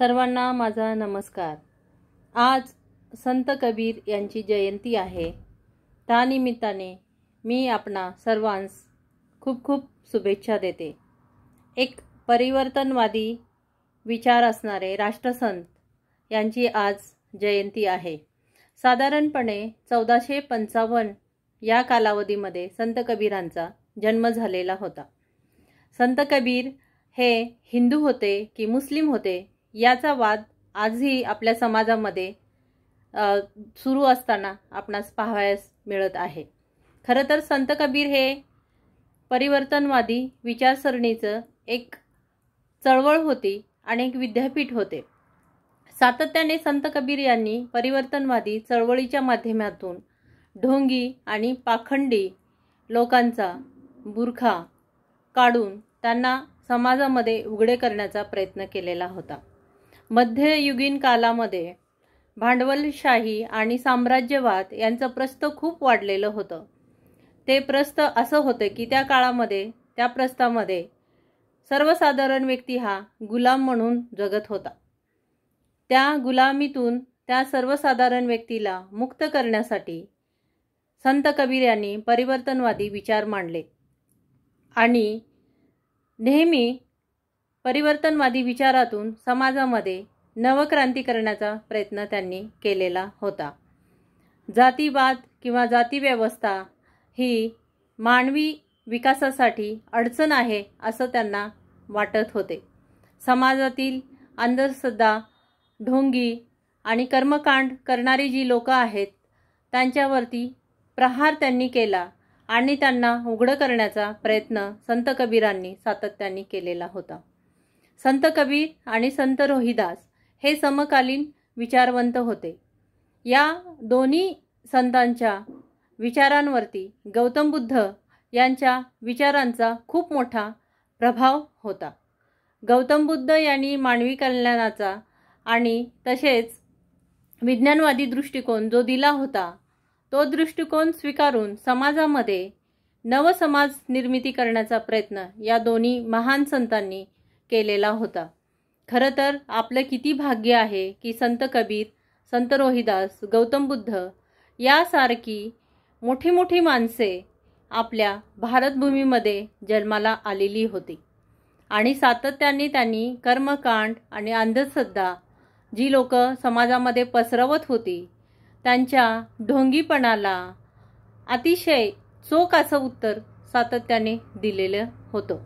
सर्वांना माझा नमस्कार आज संत कबीर यांची जयंती आहे त्यानिमित्ताने मी आपणा सर्वांस खूप खूप शुभेच्छा देते एक परिवर्तनवादी विचार असणारे राष्ट्रसंत यांची आज जयंती आहे साधारणपणे चौदाशे पंचावन्न या कालावधीमध्ये संत कबीरांचा जन्म झालेला होता संत कबीर हे हिंदू होते की मुस्लिम होते याचा वाद आजही आपल्या समाजामध्ये सुरू असताना आपणास पाहावयास मिळत आहे खरं तर संत कबीर हे परिवर्तनवादी विचारसरणीचं एक चळवळ होती आणि एक विद्यापीठ होते सातत्याने संत कबीर यांनी परिवर्तनवादी चळवळीच्या माध्यमातून ढोंगी आणि पाखंडी लोकांचा बुरखा काढून त्यांना समाजामध्ये उघडे करण्याचा प्रयत्न केलेला होता मध्ययुगीन कालामध्ये भांडवलशाही आणि साम्राज्यवाद यांचं प्रस्त खूप वाढलेलं होतं ते प्रस्त असं होतं की त्या काळामध्ये त्या प्रस्तामध्ये सर्वसाधारण व्यक्ती हा गुलाम म्हणून जगत होता त्या गुलामीतून त्या सर्वसाधारण व्यक्तीला मुक्त करण्यासाठी संत कबीर यांनी परिवर्तनवादी विचार मांडले आणि नेहमी परिवर्तनवादी विचारातून समाजामध्ये नवक्रांती करण्याचा प्रयत्न त्यांनी केलेला होता जातीवाद किंवा जातीव्यवस्था ही मानवी विकासासाठी अडचण आहे असं त्यांना वाटत होते समाजातील अंधश्रद्धा ढोंगी आणि कर्मकांड करणारी जी लोकं आहेत त्यांच्यावरती प्रहार त्यांनी केला आणि त्यांना उघडं करण्याचा प्रयत्न संत कबीरांनी सातत्याने केलेला होता संत कबीर आणि संत रोहिदास हे समकालीन विचारवंत होते या दोन्ही संतांच्या विचारांवरती गौतम बुद्ध यांच्या विचारांचा खूप मोठा प्रभाव होता गौतम बुद्ध यांनी मानवी कल्याणाचा आणि तसेच विज्ञानवादी दृष्टिकोन जो दिला होता तो दृष्टिकोन स्वीकारून समाजामध्ये नवसमाज निर्मिती करण्याचा प्रयत्न या दोन्ही महान संतांनी केलेला होता खरं तर आपलं किती भाग्य आहे की संत कबीर संत रोहिदास गौतम बुद्ध यासारखी मोठी मोठी माणसे आपल्या भारतभूमीमध्ये जन्माला आलेली होती आणि सातत्याने त्यांनी कर्मकांड आणि अंधश्रद्धा जी लोक समाजामध्ये पसरवत होती त्यांच्या ढोंगीपणाला अतिशय चोख असं उत्तर सातत्याने दिलेलं होतं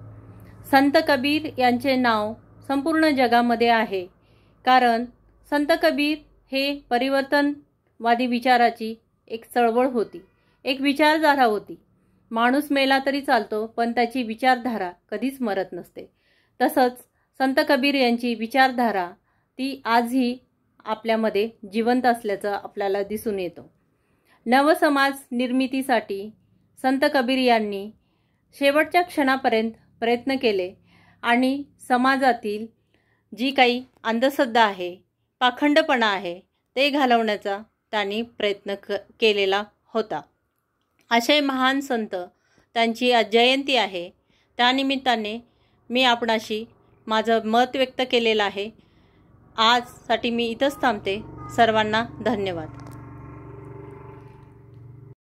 संत कबीर यांचे नाव संपूर्ण जगामध्ये आहे कारण संत कबीर हे परिवर्तनवादी विचाराची एक चळवळ होती एक विचारधारा होती माणूस मेला तरी चालतो पण त्याची विचारधारा कधीच मरत नसते तसंच संत कबीर यांची विचारधारा ती आजही आपल्यामध्ये जिवंत असल्याचं आपल्याला दिसून येतो नवसमाज निर्मितीसाठी संत कबीर यांनी शेवटच्या क्षणापर्यंत प्रयत्न केले आणि समाजातील जी काही अंधश्रद्धा आहे पाखंडपणा आहे ते घालवण्याचा त्यांनी प्रयत्न क केलेला होता असे महान संत त्यांची आज जयंती आहे त्यानिमित्ताने मी आपणाशी माझं मत व्यक्त केलेलं आहे आजसाठी मी इथंच थांबते सर्वांना धन्यवाद